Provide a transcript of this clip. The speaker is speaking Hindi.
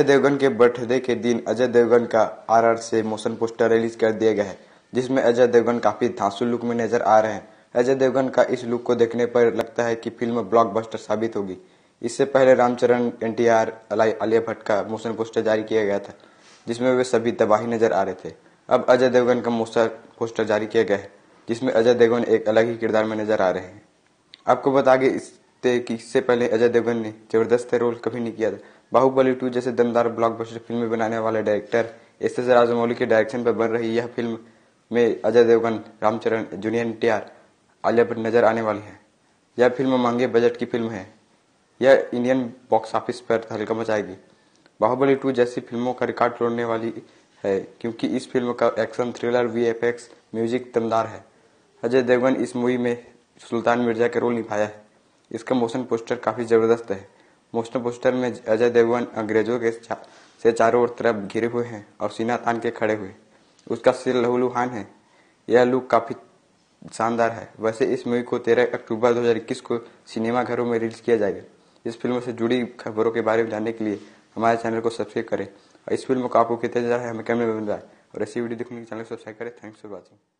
अजय देवगन के बर्थडे के दिन अजय देवगन का आर से मोशन पोस्टर रिलीज कर दिया गया है जिसमें अजय देवगन काफी धांसू लुक में नजर आ रहे हैं अजय देवगन का इस लुक को देखने पर लगता है कि फिल्म ब्लॉकबस्टर साबित होगी इससे पहले Ram Charan N T R Alia Bhatt का मोशन पोस्टर जारी किया गया था जिसमें वे सभी तबाही नजर आ रहे थे अब अजय देवगन का मोशन पोस्टर जारी किया गया है जिसमें अजय देवगन एक अलग ही किरदार में नजर आ रहे हैं आपको बता दें इस थे कि इससे पहले अजय देवगन ने जबरदस्त रोल कभी नहीं किया था बाहुबली टू जैसे दमदार ब्लॉकबस्टर फिल्में बनाने वाले डायरेक्टर एस एस राजमौली के डायरेक्शन पर बन रही यह फिल्म में Ajay Devgn Ram Charan junior N T R Alia Bhatt नजर आने वाली है यह फिल्म महंगे बजट की फिल्म है यह इंडियन बॉक्स ऑफिस पर हल्का मचाएगी बाहुबली टू जैसी फिल्मों का रिकॉर्ड तोड़ने वाली है क्योंकि इस फिल्म का एक्शन थ्रिलर वी म्यूजिक दमदार है अजय देवगन इस मूवी में सुल्तान मिर्जा के रोल निभाया है इसका मोशन पोस्टर काफी जबरदस्त है मोशन पोस्टर में अजय देवगन अंग्रेजों के से चारों ओर तरफ घिरे हुए हैं और सीना तान के खड़े हुए उसका सिर लहूलुहान है यह लुक काफी शानदार है वैसे इस मूवी को 13 अक्टूबर 2021 को सिनेमा घरों में रिलीज किया जाएगा इस फिल्म से जुड़ी खबरों के बारे में जानने के लिए हमारे चैनल को सब्सक्राइब करें और इस फिल्म को आपको कितने जा रहा है हमें कैमरे में बन रहा है और ऐसी वीडियो देखने के चैनल को सब्सक्राइब करें थैंक्स फॉर वॉचिंग